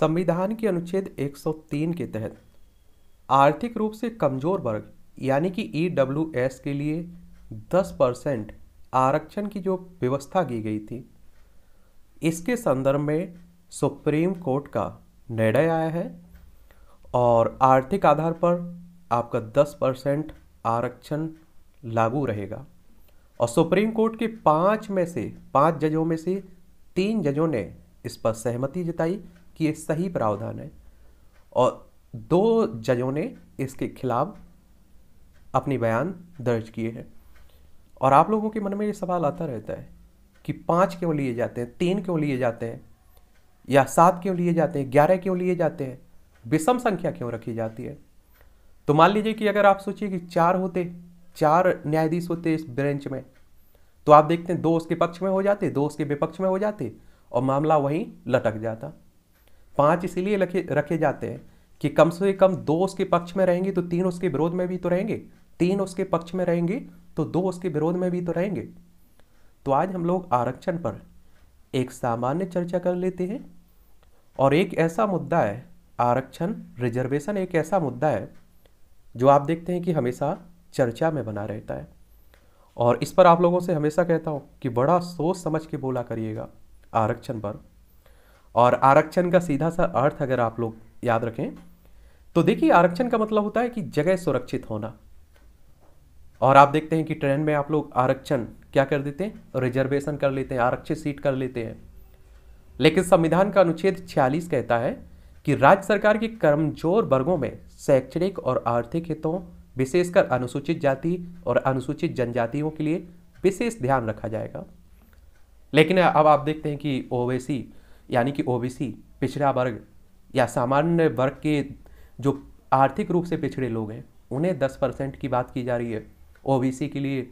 संविधान के अनुच्छेद 103 के तहत आर्थिक रूप से कमजोर वर्ग यानी कि ई e के लिए 10 परसेंट आरक्षण की जो व्यवस्था की गई थी इसके संदर्भ में सुप्रीम कोर्ट का निर्णय आया है और आर्थिक आधार पर आपका 10 परसेंट आरक्षण लागू रहेगा और सुप्रीम कोर्ट के पाँच में से पाँच जजों में से तीन जजों ने इस पर सहमति जताई कि ये सही प्रावधान है और दो जजों ने इसके खिलाफ अपनी बयान दर्ज किए हैं और आप लोगों के मन में ये सवाल आता रहता है कि पाँच क्यों लिए जाते हैं तीन क्यों लिए जाते हैं या सात क्यों लिए जाते हैं ग्यारह क्यों लिए जाते हैं विषम संख्या क्यों रखी जाती है तो मान लीजिए कि अगर आप सोचिए कि चार होते चार न्यायाधीश होते इस ब्रेंच में तो आप देखते हैं दो उसके पक्ष में हो जाते दो उसके विपक्ष में हो जाते और मामला वहीं लटक जाता पांच इसीलिए रखे जाते हैं कि कम से कम दो उसके पक्ष में रहेंगे तो तीन उसके विरोध में भी तो रहेंगे तीन उसके पक्ष में रहेंगे तो दो उसके विरोध में भी तो रहेंगे तो आज हम लोग आरक्षण पर एक सामान्य चर्चा कर लेते हैं और एक ऐसा मुद्दा है आरक्षण रिजर्वेशन एक ऐसा मुद्दा है जो आप देखते हैं कि हमेशा चर्चा में बना रहता है और इस पर आप लोगों से हमेशा कहता हूँ कि बड़ा सोच समझ के बोला करिएगा आरक्षण पर और आरक्षण का सीधा सा अर्थ अगर आप लोग याद रखें तो देखिए आरक्षण का मतलब होता है कि जगह सुरक्षित होना और आप देखते हैं कि ट्रेन में आप लोग आरक्षण क्या कर देते हैं रिजर्वेशन कर लेते हैं आरक्षित सीट कर लेते हैं लेकिन संविधान का अनुच्छेद 46 कहता है कि राज्य सरकार के कमजोर वर्गों में शैक्षणिक और आर्थिक हितों विशेषकर अनुसूचित जाति और अनुसूचित जनजातियों के लिए विशेष ध्यान रखा जाएगा लेकिन अब आप देखते हैं कि ओवैसी यानी कि ओबीसी पिछड़ा वर्ग या सामान्य वर्ग के जो आर्थिक रूप से पिछड़े लोग हैं उन्हें दस परसेंट की बात की जा रही है ओबीसी के लिए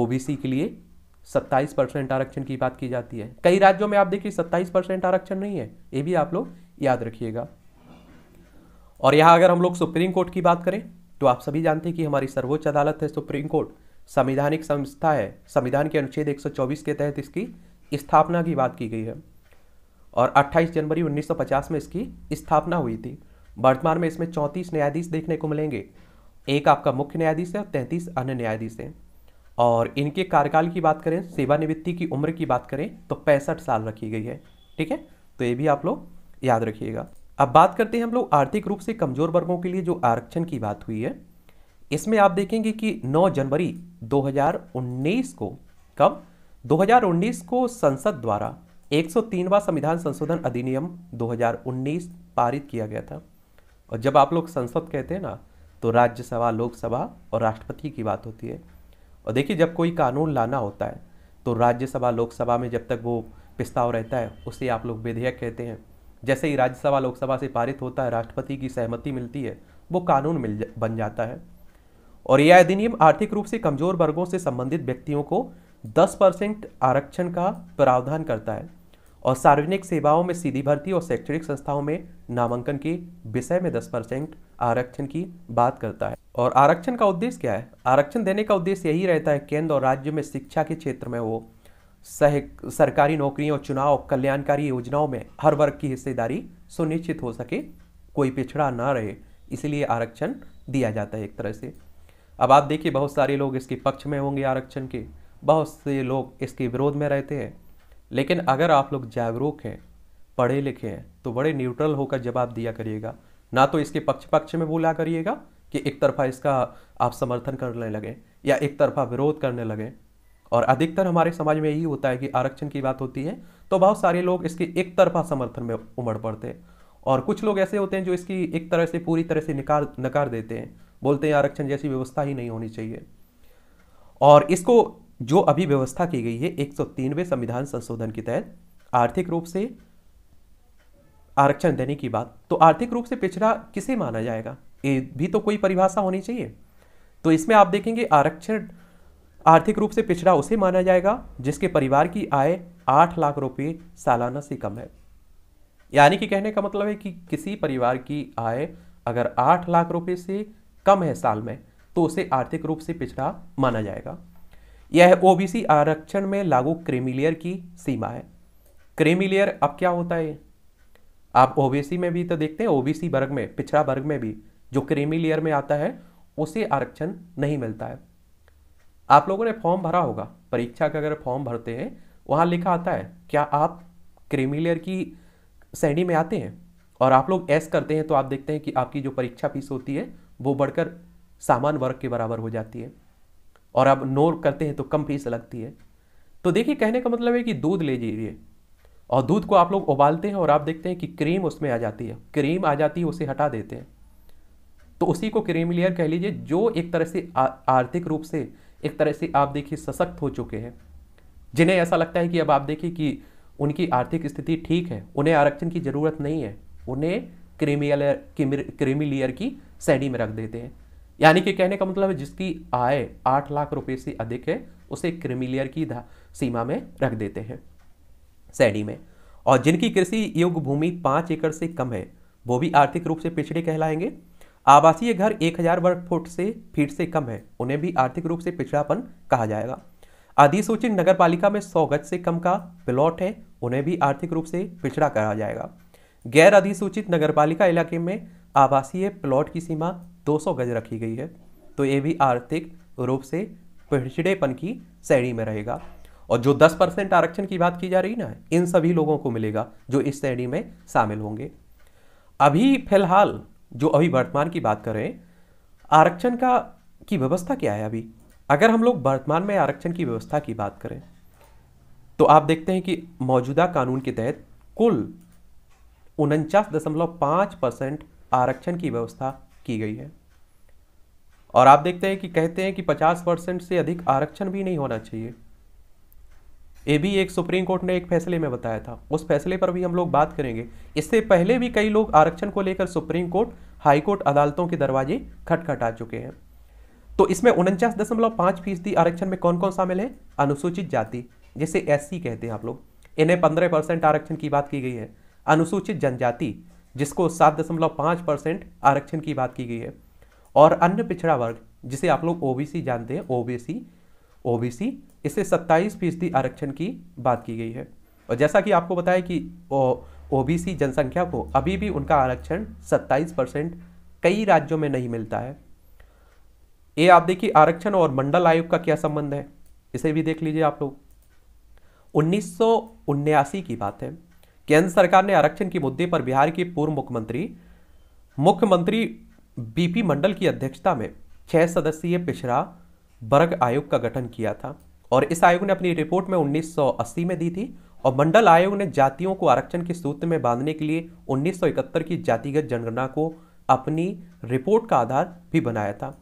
ओबीसी के लिए सत्ताईस परसेंट आरक्षण की बात की जाती है कई राज्यों में आप देखिए सत्ताईस परसेंट आरक्षण नहीं है ये भी आप लोग याद रखिएगा और यहाँ अगर हम लोग सुप्रीम कोर्ट की बात करें तो आप सभी जानते हैं कि हमारी सर्वोच्च अदालत है सुप्रीम कोर्ट संविधानिक संस्था है संविधान के अनुच्छेद 124 के तहत इसकी स्थापना की बात की गई है और 28 जनवरी 1950 में इसकी स्थापना हुई थी वर्तमान में इसमें 34 न्यायाधीश देखने को मिलेंगे एक आपका मुख्य न्यायाधीश है और तैंतीस अन्य न्यायाधीश हैं और इनके कार्यकाल की बात करें सेवानिवृत्ति की उम्र की बात करें तो पैंसठ साल रखी गई है ठीक है तो ये भी आप लोग याद रखिएगा अब बात करते हैं हम लोग आर्थिक रूप से कमजोर वर्गों के लिए जो आरक्षण की बात हुई है इसमें आप देखेंगे कि 9 जनवरी 2019 को कब 2019 को संसद द्वारा 103वां संविधान संशोधन अधिनियम 2019 पारित किया गया था और जब आप लोग संसद कहते हैं ना तो राज्यसभा लोकसभा और राष्ट्रपति की बात होती है और देखिए जब कोई कानून लाना होता है तो राज्यसभा लोकसभा में जब तक वो प्रस्ताव रहता है उसे आप लोग विधेयक कहते हैं जैसे ही राज्यसभा लोकसभा से पारित होता है राष्ट्रपति की सहमति मिलती है वो कानून मिल जा, बन जाता है और यह अधिनियम आर्थिक रूप से कमजोर वर्गों से संबंधित व्यक्तियों को 10 परसेंट आरक्षण का प्रावधान करता है और सार्वजनिक सेवाओं में सीधी भर्ती और शैक्षणिक संस्थाओं में नामांकन के विषय में 10 परसेंट आरक्षण की बात करता है और आरक्षण का उद्देश्य क्या है आरक्षण देने का उद्देश्य यही रहता है केंद्र और राज्य में शिक्षा के क्षेत्र में वो सह सरकारी नौकरियों चुनाव कल्याणकारी योजनाओं में हर वर्ग की हिस्सेदारी सुनिश्चित हो सके कोई पिछड़ा ना रहे इसलिए आरक्षण दिया जाता है एक तरह से अब आप देखिए बहुत सारे लोग इसके पक्ष में होंगे आरक्षण के बहुत से लोग इसके विरोध में रहते हैं लेकिन अगर आप लोग जागरूक हैं पढ़े लिखे हैं तो बड़े न्यूट्रल होकर जवाब दिया करिएगा ना तो इसके पक्ष पक्ष में बोला करिएगा कि एक तरफा इसका आप समर्थन करने लगें या एक तरफा विरोध करने लगें और अधिकतर हमारे समाज में यही होता है कि आरक्षण की बात होती है तो बहुत सारे लोग इसके एक तरफा समर्थन में उमड़ पड़ते हैं और कुछ लोग ऐसे होते हैं जो इसकी एक तरह से पूरी तरह से निकाल नकार देते हैं बोलते हैं आरक्षण जैसी व्यवस्था ही नहीं होनी चाहिए और इसको जो अभी व्यवस्था की गई है एक संविधान संशोधन के तहत आर्थिक रूप से आरक्षण देने की बात तो आर्थिक रूप से पिछड़ा किसे माना जाएगा ये भी तो कोई परिभाषा होनी चाहिए तो इसमें आप देखेंगे आरक्षण आर्थिक रूप से पिछड़ा उसे माना जाएगा जिसके परिवार की आय आठ लाख रुपये सालाना से कम है यानी कि कहने का मतलब है कि किसी परिवार की आय अगर आठ लाख रुपये से कम है साल में तो उसे आर्थिक रूप से पिछड़ा माना जाएगा यह ओबीसी आरक्षण में लागू क्रेमिलियर की सीमा है क्रेमिलियर अब क्या होता है आप ओबीसी में भी तो देखते हैं ओबीसी वर्ग में पिछड़ा वर्ग में भी जो क्रेमिलियर में आता है उसे आरक्षण नहीं मिलता है आप लोगों ने फॉर्म भरा होगा परीक्षा का अगर फॉर्म भरते हैं वहाँ लिखा आता है क्या आप क्रेमिलियर की श्रेणी में आते हैं और आप लोग एस करते हैं तो आप देखते हैं कि आपकी जो परीक्षा फीस होती है वो बढ़कर सामान्य वर्ग के बराबर हो जाती है और आप नोर करते हैं तो कम फीस लगती है तो देखिए कहने का मतलब है कि दूध ले लीजिए और दूध को आप लोग उबालते हैं और आप देखते हैं कि क्रीम उसमें आ जाती है क्रीम आ जाती है उसे हटा देते हैं तो उसी को क्रीम लेयर कह लीजिए जो एक तरह से आर्थिक रूप से एक तरह से आप देखिए सशक्त हो चुके हैं जिन्हें ऐसा लगता है कि अब आप देखिए कि उनकी आर्थिक स्थिति ठीक है उन्हें आरक्षण की ज़रूरत नहीं है उन्हें क्रीमियल क्रीमी लेयर की सैडी में रख देते हैं यानी कि कहने का मतलब है जिसकी आय आठ लाख रुपए से अधिक है उसे क्रिमिलियर की सीमा में रख देते हैं सैडी में और जिनकी कृषि योग्य भूमि पाँच एकड़ से कम है वो भी आर्थिक रूप से पिछड़े कहलाएंगे आवासीय घर एक हजार वर्ग फुट से फीट से कम है उन्हें भी आर्थिक रूप से पिछड़ापन कहा जाएगा अधिसूचित नगर पालिका में सौ गज से कम का प्लॉट है उन्हें भी आर्थिक रूप से पिछड़ा कहा जाएगा गैर अधिसूचित नगरपालिका इलाके में आवासीय प्लॉट की सीमा 200 गज रखी गई है तो ये भी आर्थिक रूप से पिछड़ेपन की श्रेणी में रहेगा और जो 10 परसेंट आरक्षण की बात की जा रही ना इन सभी लोगों को मिलेगा जो इस श्रेणी में शामिल होंगे अभी फिलहाल जो अभी वर्तमान की बात करें आरक्षण का की व्यवस्था क्या है अभी अगर हम लोग वर्तमान में आरक्षण की व्यवस्था की बात करें तो आप देखते हैं कि मौजूदा कानून के तहत कुल उनचास दशमलव पाँच परसेंट आरक्षण की व्यवस्था की गई है और आप देखते हैं कि कहते हैं कि 50 परसेंट से अधिक आरक्षण भी नहीं होना चाहिए ये भी एक सुप्रीम कोर्ट ने एक फैसले में बताया था उस फैसले पर भी हम लोग बात करेंगे इससे पहले भी कई लोग आरक्षण को लेकर सुप्रीम कोर्ट हाईकोर्ट अदालतों के दरवाजे खटखटा चुके हैं तो इसमें उनचास दशमलव पाँच फीसदी आरक्षण में कौन कौन शामिल है अनुसूचित जाति जिसे एस कहते हैं आप लोग इन्हें पंद्रह परसेंट आरक्षण की बात की गई है अनुसूचित जनजाति जिसको सात दशमलव पाँच परसेंट आरक्षण की बात की गई है और अन्य पिछड़ा वर्ग जिसे आप लोग ओबीसी जानते हैं ओबीसी ओबीसी इससे 27 फीसदी आरक्षण की बात की गई है और जैसा कि आपको बताया कि ओबीसी जनसंख्या को अभी भी उनका आरक्षण 27 परसेंट कई राज्यों में नहीं मिलता है ये आप देखिए आरक्षण और मंडल आयोग का क्या संबंध है इसे भी देख लीजिए आप लोग उन्नीस की बात है केंद्र सरकार ने आरक्षण के मुद्दे पर बिहार के पूर्व मुख्यमंत्री मुख्यमंत्री बीपी मंडल की अध्यक्षता में छह सदस्यीय पिछड़ा वर्ग आयोग का गठन किया था और इस आयोग ने अपनी रिपोर्ट में 1980 में दी थी और मंडल आयोग ने जातियों को आरक्षण के सूत्र में बांधने के लिए 1971 की जातिगत जनगणना को अपनी रिपोर्ट का आधार भी बनाया था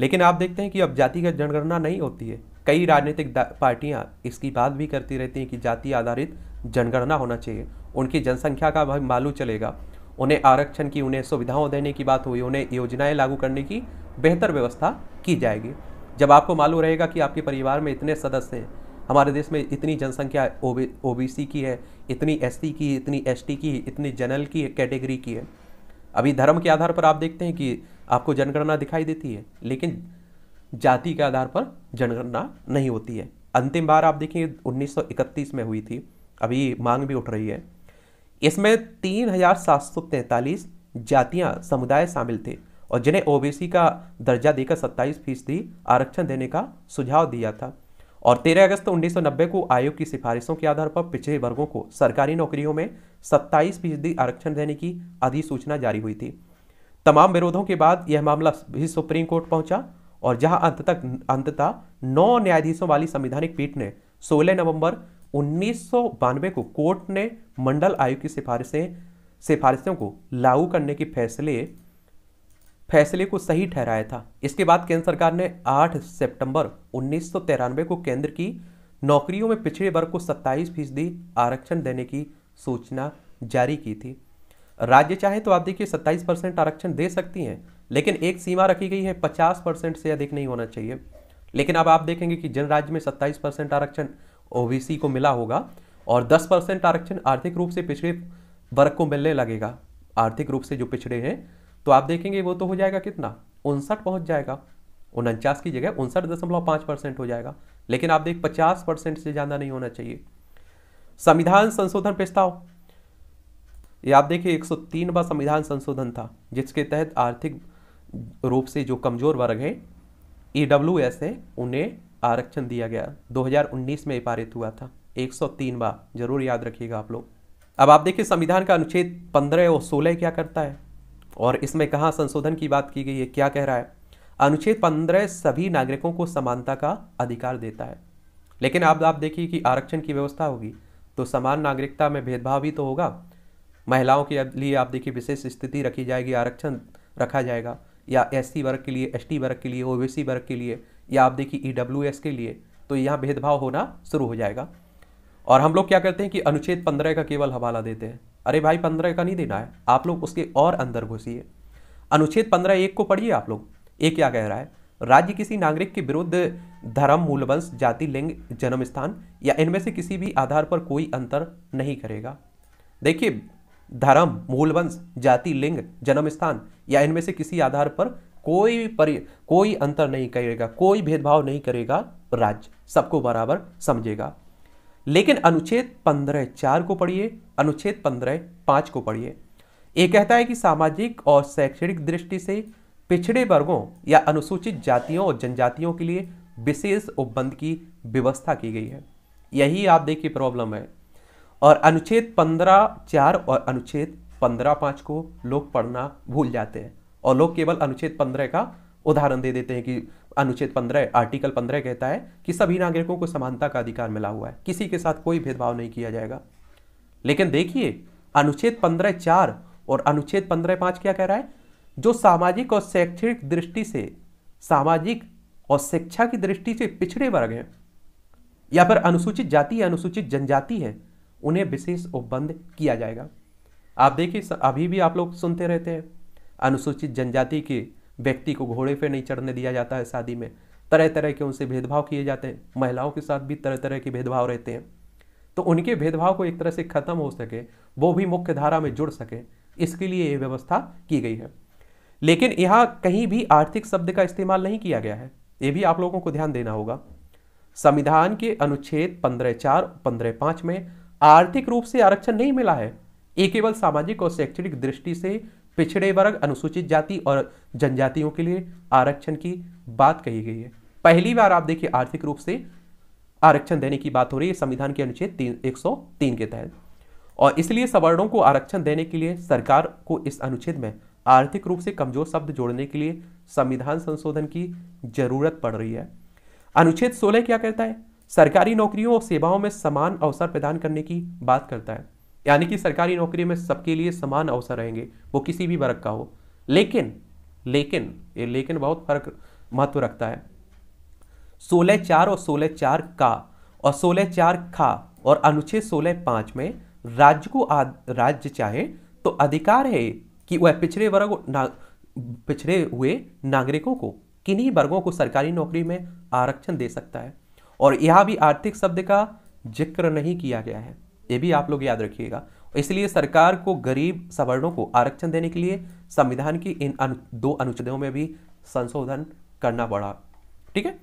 लेकिन आप देखते हैं कि अब जातिगत जनगणना नहीं होती है कई राजनीतिक पार्टियां इसकी बात भी करती रहती हैं कि जाति आधारित जनगणना होना चाहिए उनकी जनसंख्या का मालूम चलेगा उन्हें आरक्षण की उन्हें सुविधाओं देने की बात हुई उन्हें योजनाएं लागू करने की बेहतर व्यवस्था की जाएगी जब आपको मालूम रहेगा कि आपके परिवार में इतने सदस्य हैं हमारे देश में इतनी जनसंख्या ओ बी सी की है इतनी एस की इतनी एस की इतनी जनरल की कैटेगरी की है अभी धर्म के आधार पर आप देखते हैं कि आपको जनगणना दिखाई देती है लेकिन जाति के आधार पर जनगणना नहीं होती है अंतिम बार आप देखिए 1931 में हुई थी अभी मांग भी उठ रही है इसमें तीन हजार सात सौ तैंतालीस जातियाँ समुदाय शामिल थे और जिन्हें ओबीसी का दर्जा देकर सत्ताईस फीसदी आरक्षण देने का सुझाव दिया था और 13 अगस्त 1990 को आयोग की सिफारिशों के आधार पर पिछड़े वर्गों को सरकारी नौकरियों में 27 फीसदी आरक्षण देने की अधिसूचना जारी हुई थी तमाम विरोधों के बाद यह मामला भी सुप्रीम कोर्ट पहुंचा और जहां अंत तक अंततः नौ न्यायाधीशों वाली संविधानिक पीठ ने 16 नवंबर उन्नीस को कोर्ट ने मंडल आयोग की सिफारिशें सिफारिशों को लागू करने के फैसले फैसले को सही ठहराया था इसके बाद केंद्र सरकार ने 8 सितंबर उन्नीस को केंद्र की नौकरियों में पिछड़े वर्ग को 27 फीसदी आरक्षण देने की सूचना जारी की थी राज्य चाहे तो आप देखिए 27 परसेंट आरक्षण दे सकती हैं लेकिन एक सीमा रखी गई है 50 परसेंट से अधिक नहीं होना चाहिए लेकिन अब आप देखेंगे कि जन राज्य में सत्ताईस परसेंट आरक्षण ओबीसी को मिला होगा और 10 परसेंट आरक्षण आर्थिक रूप से पिछड़े वर्ग को मिलने लगेगा आर्थिक रूप से जो पिछड़े हैं तो आप देखेंगे वो तो हो जाएगा कितना उनसठ पहुंच जाएगा उनचास की जगह उनसठ दशमलव पाँच परसेंट हो जाएगा लेकिन आप देख पचास परसेंट से ज़्यादा नहीं होना चाहिए संविधान संशोधन प्रस्ताव ये आप देखिए एक बार संविधान संशोधन था जिसके तहत आर्थिक रूप से जो कमज़ोर वर्ग हैं ई डब्ल्यू एस हैं उन्हें आरक्षण दिया गया 2019 में पारित हुआ था 103 बार जरूर याद रखिएगा आप लोग अब आप देखिए संविधान का अनुच्छेद 15 और 16 क्या करता है और इसमें कहाँ संशोधन की बात की गई है क्या कह रहा है अनुच्छेद 15 सभी नागरिकों को समानता का अधिकार देता है लेकिन अब आप, आप देखिए कि आरक्षण की व्यवस्था होगी तो समान नागरिकता में भेदभाव भी तो होगा महिलाओं के लिए आप देखिए विशेष स्थिति रखी जाएगी आरक्षण रखा जाएगा या एस वर्ग के लिए एस वर्ग के लिए ओ वर्ग के लिए या आप देखिए ई e के लिए तो यहाँ भेदभाव होना शुरू हो जाएगा और हम लोग क्या करते हैं कि अनुच्छेद पंद्रह का केवल हवाला देते हैं अरे भाई पंद्रह का नहीं देना है आप लोग उसके और अंदर घुसिए अनुच्छेद पंद्रह एक को पढ़िए आप लोग ये क्या कह रहा है राज्य किसी नागरिक के विरुद्ध धर्म मूलवंश जाति लिंग जन्म स्थान या इनमें से किसी भी आधार पर कोई अंतर नहीं करेगा देखिए धर्म मूलवंश जाति लिंग जन्म स्थान या इनमें से किसी आधार पर कोई परि कोई अंतर नहीं करेगा कोई भेदभाव नहीं करेगा राज्य सबको बराबर समझेगा लेकिन अनुच्छेद पंद्रह चार को पढ़िए अनुच्छेद पंद्रह पाँच को पढ़िए ये कहता है कि सामाजिक और शैक्षणिक दृष्टि से पिछड़े वर्गों या अनुसूचित जातियों और जनजातियों के लिए विशेष उपबंध की व्यवस्था की गई है यही आप देखिए प्रॉब्लम है और अनुच्छेद पंद्रह चार और अनुच्छेद पंद्रह पाँच को लोग पढ़ना भूल जाते हैं और लोग केवल अनुच्छेद पंद्रह का उदाहरण दे देते हैं कि अनुच्छेद पंद्रह आर्टिकल पंद्रह कहता है कि सभी नागरिकों को समानता का अधिकार मिला हुआ है किसी के साथ कोई भेदभाव नहीं किया जाएगा लेकिन देखिए अनुच्छेद पंद्रह चार और अनुच्छेद पंद्रह पाँच क्या कह रहा है जो सामाजिक और शैक्षणिक दृष्टि से सामाजिक और शिक्षा की दृष्टि से पिछड़े वर्ग हैं या फिर अनुसूचित जाति या अनुसूचित जनजाति है उन्हें विशेष उपबंध किया जाएगा आप देखिए अभी भी आप लोग सुनते रहते हैं अनुसूचित जनजाति के व्यक्ति को घोड़े पर नहीं चढ़ने दिया जाता है शादी में तरह तरह के उनसे भेदभाव किए जाते हैं महिलाओं के साथ भी तरह तरह के भेदभाव रहते हैं तो उनके भेदभाव को एक तरह से खत्म हो सके वो भी मुख्य धारा में जुड़ सके इसके लिए ये व्यवस्था की गई है लेकिन यहाँ कहीं भी आर्थिक शब्द का इस्तेमाल नहीं किया गया है ये भी आप लोगों को ध्यान देना होगा संविधान के अनुच्छेद पंद्रह चार पंद्रह पाँच में आर्थिक रूप से आरक्षण नहीं मिला है ये केवल सामाजिक और शैक्षणिक दृष्टि से पिछड़े वर्ग अनुसूचित जाति और जनजातियों के लिए आरक्षण की बात कही गई है पहली बार आप देखिए आर्थिक रूप से आरक्षण देने की बात हो रही है संविधान के अनुच्छेद एक सौ तीन के तहत और इसलिए सवर्णों को आरक्षण देने के लिए सरकार को इस अनुच्छेद में आर्थिक रूप से कमजोर शब्द जोड़ने के लिए संविधान संशोधन की जरूरत पड़ रही है अनुच्छेद 16 क्या कहता है सरकारी नौकरियों और सेवाओं में समान अवसर प्रदान करने की बात करता है यानी कि सरकारी नौकरी में सबके लिए समान अवसर रहेंगे वो किसी भी वर्ग का हो लेकिन लेकिन ये लेकिन बहुत फर्क महत्व रखता है सोलह चार और सोलह चार का और सोलह चार खा और अनुच्छेद सोलह पांच में राज्य को राज्य चाहे तो अधिकार है कि वह पिछड़े वर्ग ना पिछड़े हुए नागरिकों को किन्हीं वर्गों को सरकारी नौकरी में आरक्षण दे सकता है और यह भी आर्थिक शब्द का जिक्र नहीं किया गया है ये भी आप लोग याद रखिएगा इसलिए सरकार को गरीब सवर्णों को आरक्षण देने के लिए संविधान की इन अनु, दो अनुच्छेदों में भी संशोधन करना पड़ा ठीक है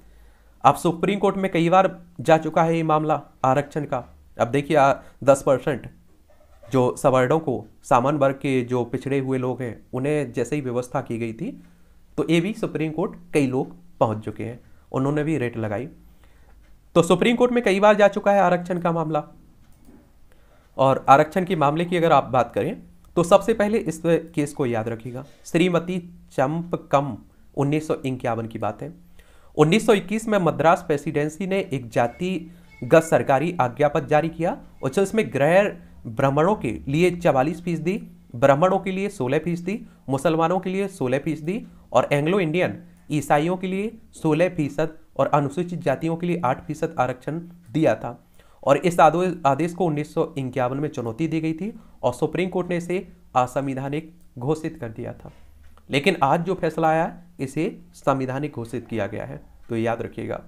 अब सुप्रीम कोर्ट में कई बार जा चुका है ये मामला आरक्षण का अब देखिए दस परसेंट जो सवर्णों को सामान्य वर्ग के जो पिछड़े हुए लोग हैं उन्हें जैसे ही व्यवस्था की गई थी तो ये भी सुप्रीम कोर्ट कई लोग पहुंच चुके हैं उन्होंने भी रेट लगाई तो सुप्रीम कोर्ट में कई बार जा चुका है आरक्षण का मामला और आरक्षण के मामले की अगर आप बात करें तो सबसे पहले इस केस को याद रखिएगा श्रीमती चंपकम उन्नीस की बात है 1921 में मद्रास प्रेसिडेंसी ने एक जातिगत सरकारी आज्ञा पत्र जारी किया और जिसमें गृह ब्राह्मणों के लिए चवालीस फीसदी ब्राह्मणों के लिए सोलह फीसदी मुसलमानों के लिए सोलह फीसदी और एंग्लो इंडियन ईसाइयों के लिए सोलह फीसद और अनुसूचित जातियों के लिए आठ फीसद आरक्षण दिया था और इस आदेश को उन्नीस में चुनौती दी गई थी और सुप्रीम कोर्ट ने इसे असंवैधानिक घोषित कर दिया था लेकिन आज जो फैसला आया इसे संविधानिक घोषित किया गया है तो याद रखिएगा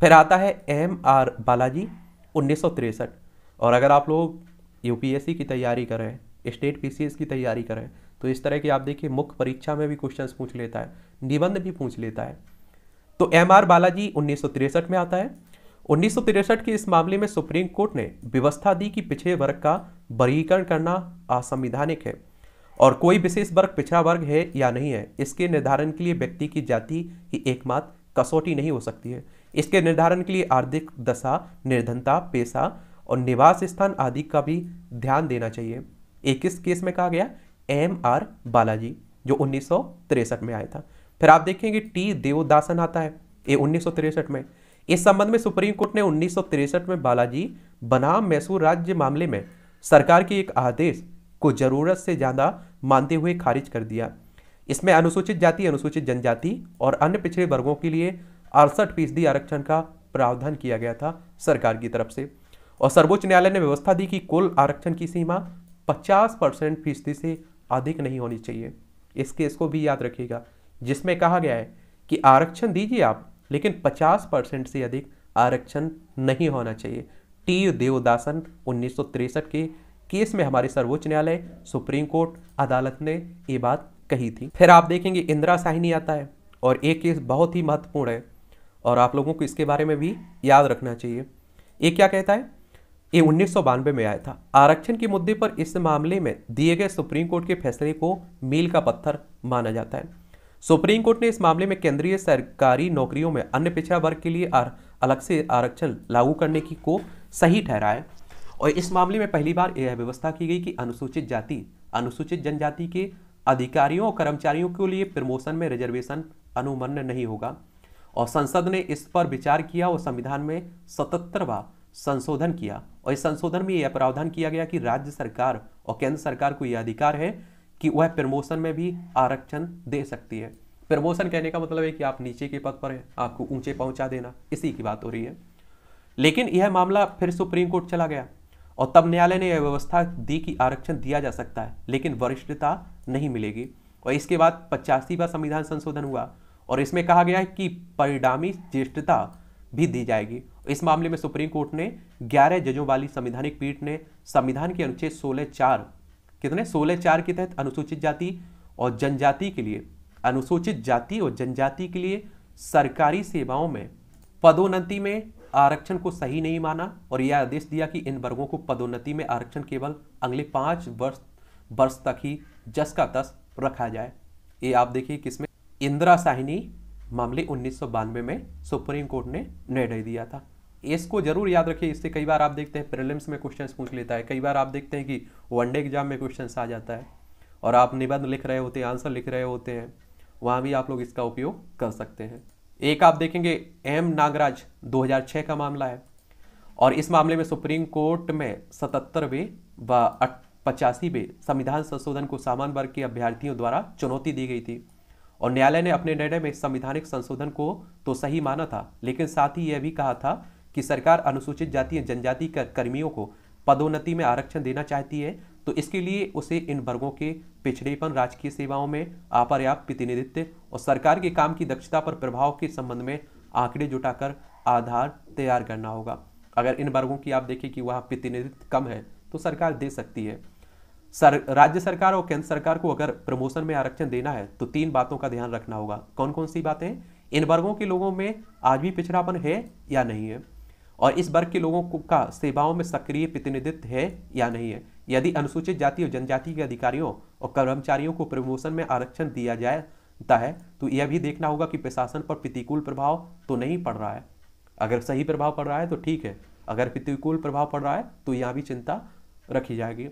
फिर आता है एम आर बालाजी उन्नीस और अगर आप लोग यूपीएससी की तैयारी कर रहे हैं स्टेट पीसीएस की तैयारी कर रहे हैं तो इस तरह की आप देखिए मुख्य परीक्षा में भी क्वेश्चंस पूछ लेता है निबंध भी पूछ लेता है तो एम आर बालाजी उन्नीस में आता है उन्नीस के इस मामले में सुप्रीम कोर्ट ने व्यवस्था दी कि पिछड़े वर्ग का वर्गीकरण करना असंवैधानिक है और कोई विशेष वर्ग पिछड़ा वर्ग है या नहीं है इसके निर्धारण के लिए व्यक्ति की जाति ही एकमात्र कसौटी नहीं हो सकती है इसके निर्धारण के लिए आर्थिक दशा निर्धनता पेशा और निवास स्थान आदि का भी ध्यान देना चाहिए एक इस केस में कहा गया एम आर बालाजी जो उन्नीस में आया था फिर आप देखेंगे टी देवदासन आता है ये उन्नीस में इस संबंध में सुप्रीम कोर्ट ने उन्नीस में बालाजी बनाम मैसूर राज्य मामले में सरकार के एक आदेश को जरूरत से ज़्यादा मानते हुए खारिज कर दिया इसमें अनुसूचित जाति अनुसूचित जनजाति और अन्य पिछड़े वर्गों के लिए अड़सठ फीसदी आरक्षण का प्रावधान किया गया था सरकार की तरफ से और सर्वोच्च न्यायालय ने व्यवस्था दी कि कुल आरक्षण की सीमा 50 परसेंट फीसदी से अधिक नहीं होनी चाहिए इस केस को भी याद रखिएगा जिसमें कहा गया है कि आरक्षण दीजिए आप लेकिन 50 परसेंट से अधिक आरक्षण नहीं होना चाहिए टी देवदासन उन्नीस के केस में हमारे सर्वोच्च न्यायालय सुप्रीम कोर्ट अदालत ने ये बात कही थी फिर आप देखेंगे इंदिरा साहिनी आता है और ये केस बहुत ही महत्वपूर्ण है और आप लोगों को इसके बारे में भी याद रखना चाहिए ये क्या कहता है ये उन्नीस में आया था आरक्षण के मुद्दे पर इस मामले में दिए गए सुप्रीम कोर्ट के फैसले को मील का पत्थर माना जाता है सुप्रीम कोर्ट ने इस मामले में केंद्रीय सरकारी नौकरियों में अन्य पिछड़ा वर्ग के लिए आर, अलग से आरक्षण लागू करने की को सही ठहराया और इस मामले में पहली बार यह व्यवस्था की गई कि अनुसूचित जाति अनुसूचित जनजाति के अधिकारियों और कर्मचारियों के लिए प्रमोशन में रिजर्वेशन अनुमन्य नहीं होगा और संसद ने इस पर विचार किया और संविधान में सतहत्तरवा संशोधन किया और इस संशोधन में यह प्रावधान किया गया कि राज्य सरकार और केंद्र सरकार को यह अधिकार है कि वह प्रमोशन में भी आरक्षण दे सकती है प्रमोशन कहने का मतलब है कि आप नीचे के पद पर हैं आपको ऊंचे पहुंचा देना इसी की बात हो रही है लेकिन यह मामला फिर सुप्रीम कोर्ट चला गया और तब न्यायालय ने यह व्यवस्था दी कि आरक्षण दिया जा सकता है लेकिन वरिष्ठता नहीं मिलेगी और इसके बाद पचासी बार संविधान संशोधन हुआ और इसमें कहा गया है कि परिणामी ज्येष्ठता भी दी जाएगी इस मामले में सुप्रीम कोर्ट ने 11 जजों वाली संविधानिक पीठ ने संविधान के अनुच्छेद सोलह चार कितने सोलह चार के तहत अनुसूचित जाति और जनजाति के लिए अनुसूचित जाति और जनजाति के लिए सरकारी सेवाओं में पदोन्नति में आरक्षण को सही नहीं माना और यह आदेश दिया कि इन वर्गों को पदोन्नति में आरक्षण केवल अगले पांच वर्ष वर्ष तक ही जस का तस रखा जाए ये आप देखिए किसमें इंदिरा साहिनी मामले उन्नीस में सुप्रीम कोर्ट ने निर्णय दिया था एस को जरूर याद रखिए इससे कई बार आप देखते हैं प्रीलिम्स में क्वेश्चन पूछ लेता है कई बार आप देखते हैं कि वनडे एग्जाम में क्वेश्चन आ जाता है और आप निबंध लिख रहे होते हैं आंसर लिख रहे होते हैं वहाँ भी आप लोग इसका उपयोग कर सकते हैं एक आप देखेंगे एम नागराज 2006 का मामला है और इस मामले में सुप्रीम कोर्ट में सतहत्तरवें व पचासीवें संविधान संशोधन को सामान्य वर्ग के अभ्यर्थियों द्वारा चुनौती दी गई थी और न्यायालय ने अपने निर्णय में संविधानिक संशोधन को तो सही माना था लेकिन साथ ही यह भी कहा था कि सरकार अनुसूचित जाति या जनजाति कर्मियों को पदोन्नति में आरक्षण देना चाहती है तो इसके लिए उसे इन वर्गों के पिछड़ेपन राजकीय सेवाओं में अपर्याप्त प्रतिनिधित्व और सरकार के काम की दक्षता पर प्रभाव के संबंध में आंकड़े जुटाकर आधार तैयार करना होगा अगर इन वर्गों की आप देखें कि वहाँ प्रतिनिधित्व कम है तो सरकार दे सकती है सर राज्य सरकार और केंद्र सरकार को अगर प्रमोशन में आरक्षण देना है तो तीन बातों का ध्यान रखना होगा कौन कौन सी बातें इन वर्गों के लोगों में आज भी पिछड़ापन है या नहीं है और इस वर्ग के लोगों को का सेवाओं में सक्रिय प्रतिनिधित्व है या नहीं है यदि अनुसूचित जाति और जनजाति के अधिकारियों और कर्मचारियों को प्रमोशन में आरक्षण दिया जाता है तो यह भी देखना होगा कि प्रशासन पर प्रतिकूल प्रभाव तो नहीं पड़ रहा है अगर सही प्रभाव पड़ रहा है तो ठीक है अगर प्रतिकूल प्रभाव पड़ रहा है तो यहाँ भी चिंता रखी जाएगी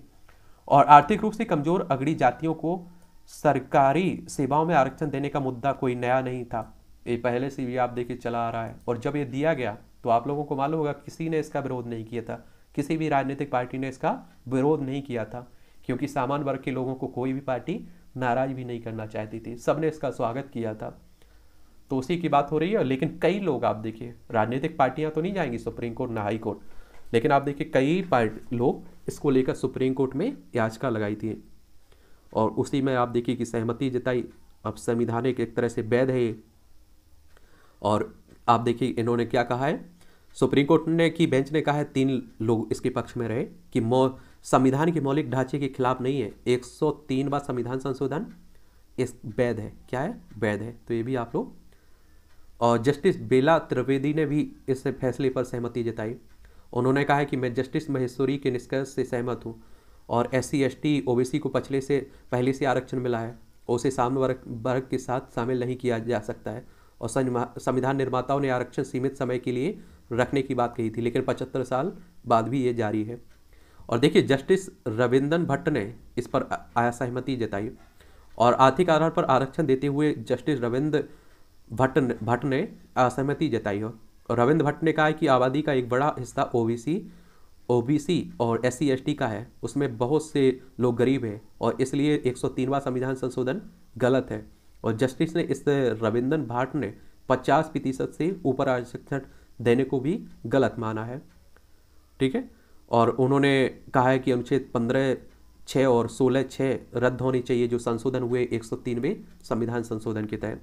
और आर्थिक रूप से कमजोर अगड़ी जातियों को सरकारी सेवाओं में आरक्षण देने का मुद्दा कोई नया नहीं था ये पहले से भी आप देखिए चला आ रहा है और जब ये दिया गया तो आप लोगों को मालूम होगा किसी ने इसका विरोध नहीं किया था किसी भी राजनीतिक पार्टी ने इसका विरोध नहीं किया था क्योंकि सामान्य वर्ग के लोगों को कोई भी पार्टी नाराज भी नहीं करना चाहती थी सब ने इसका स्वागत किया था तो उसी की बात हो रही है लेकिन कई लोग आप देखिए राजनीतिक पार्टियां तो नहीं जाएंगी सुप्रीम कोर्ट ना हाई कोर्ट लेकिन आप देखिए कई पार्टी लोग इसको लेकर सुप्रीम कोर्ट में याचिका लगाई थी और उसी में आप देखिए कि सहमति जताई अब संविधानिक एक तरह से वैध है और आप देखिए इन्होंने क्या कहा है सुप्रीम कोर्ट ने की बेंच ने कहा है तीन लोग इसके पक्ष में रहे कि संविधान के मौलिक ढांचे के खिलाफ नहीं है 103 बार संविधान संशोधन इस वैध है क्या है वैध है तो ये भी आप लोग और जस्टिस बेला त्रिवेदी ने भी इस फैसले पर सहमति जताई उन्होंने कहा है कि मैं जस्टिस महेश्वरी के निष्कर्ष से सहमत हूँ और S C S T O B C को पिछले से पहले से आरक्षण मिला है उसे सामने वर्ग वर्ग के साथ शामिल नहीं किया जा सकता है और संविधान निर्माताओं ने आरक्षण सीमित समय के लिए रखने की बात कही थी लेकिन पचहत्तर साल बाद भी ये जारी है और देखिए जस्टिस रविंदन भट्ट ने इस पर असहमति जताई और आर्थिक आधार पर आरक्षण देते हुए जस्टिस रविंद्र भट्ट भट्ट ने असहमति जताई हो और रविंद्र भट्ट ने कहा है कि आबादी का एक बड़ा हिस्सा ओबीसी ओबीसी और एस सी का है उसमें बहुत से लोग गरीब हैं और इसलिए 103वां संविधान संशोधन गलत है और जस्टिस ने इस रविंद्रन भाट ने 50 प्रतिशत से ऊपर आरक्षण देने को भी गलत माना है ठीक है और उन्होंने कहा है कि अनुच्छेद पंद्रह छः और सोलह छः रद्द होनी चाहिए जो संशोधन हुए तीन में संविधान संशोधन के तहत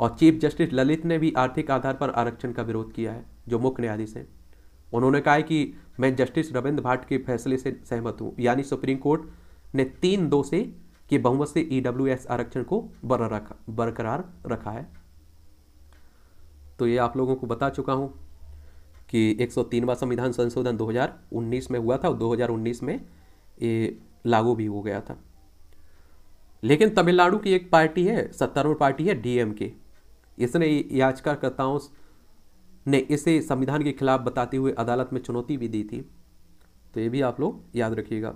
और चीफ जस्टिस ललित ने भी आर्थिक आधार पर आरक्षण का विरोध किया है जो मुख्य न्यायाधीश हैं उन्होंने कहा है कि मैं जस्टिस रविंद्र भाट के फैसले से सहमत हूँ यानी सुप्रीम कोर्ट ने तीन दो से कि बहुमत से ईडब्ल्यूएस e आरक्षण को बरकरार रखा है तो ये आप लोगों को बता चुका हूं कि 103वां संविधान संशोधन 2019 में हुआ था और 2019 में ये लागू भी हो गया था लेकिन तमिलनाडु की एक पार्टी है सत्तारूढ़ पार्टी है डीएमके इसने याचिकाकर्ताओं ने इसे संविधान के खिलाफ बताते हुए अदालत में चुनौती भी दी थी तो ये भी आप लोग याद रखिएगा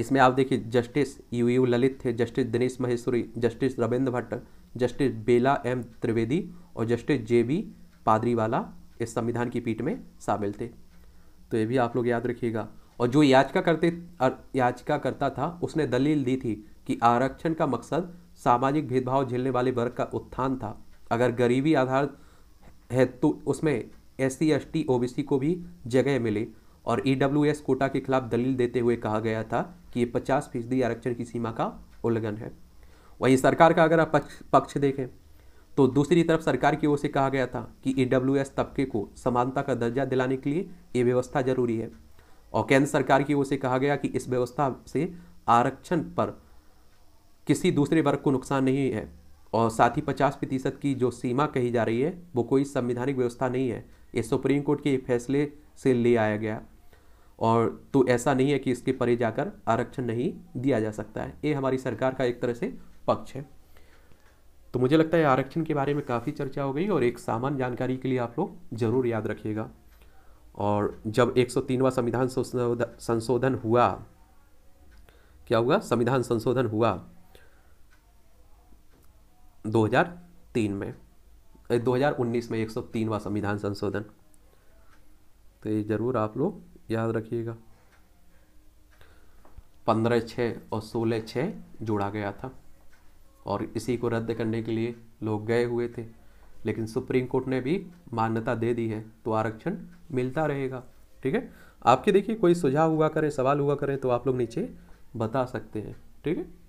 इसमें आप देखिए जस्टिस यू यू ललित थे justice Dinesh Maheshwari justice Ravindra Bhatt justice Bela M Trivedi और जस्टिस जे बी पादरीवाला इस संविधान की पीठ में शामिल थे तो ये भी आप लोग याद रखिएगा और जो याचिका करते याचिका करता था उसने दलील दी थी कि आरक्षण का मकसद सामाजिक भेदभाव झेलने वाले वर्ग का उत्थान था अगर गरीबी आधार है तो उसमें S C S T O B C को भी जगह मिले और ई कोटा के खिलाफ दलील देते हुए कहा गया था कि ये पचास फीसदी आरक्षण की सीमा का उल्लंघन है वहीं सरकार का अगर आप पक्ष पक्ष देखें तो दूसरी तरफ सरकार की ओर से कहा गया था कि ई तबके को समानता का दर्जा दिलाने के लिए ये व्यवस्था जरूरी है और केंद्र सरकार की ओर से कहा गया कि इस व्यवस्था से आरक्षण पर किसी दूसरे वर्ग को नुकसान नहीं है और साथ ही पचास प्रतिशत की जो सीमा कही जा रही है वो कोई संवैधानिक व्यवस्था नहीं है ये सुप्रीम कोर्ट के फैसले से ले आया गया और तो ऐसा नहीं है कि इसके परे जाकर आरक्षण नहीं दिया जा सकता है ये हमारी सरकार का एक तरह से पक्ष है तो मुझे लगता है आरक्षण के बारे में काफ़ी चर्चा हो गई और एक सामान्य जानकारी के लिए आप लोग जरूर याद रखिएगा और जब 103वां संविधान संशोधन हुआ क्या हुआ संविधान संशोधन हुआ 2003 में 2019 में 103वां संविधान संशोधन तो ये ज़रूर आप लोग याद रखिएगा पंद्रह छः और सोलह छः जोड़ा गया था और इसी को रद्द करने के लिए लोग गए हुए थे लेकिन सुप्रीम कोर्ट ने भी मान्यता दे दी है तो आरक्षण मिलता रहेगा ठीक है आपके देखिए कोई सुझाव हुआ करें सवाल हुआ करें तो आप लोग नीचे बता सकते हैं ठीक है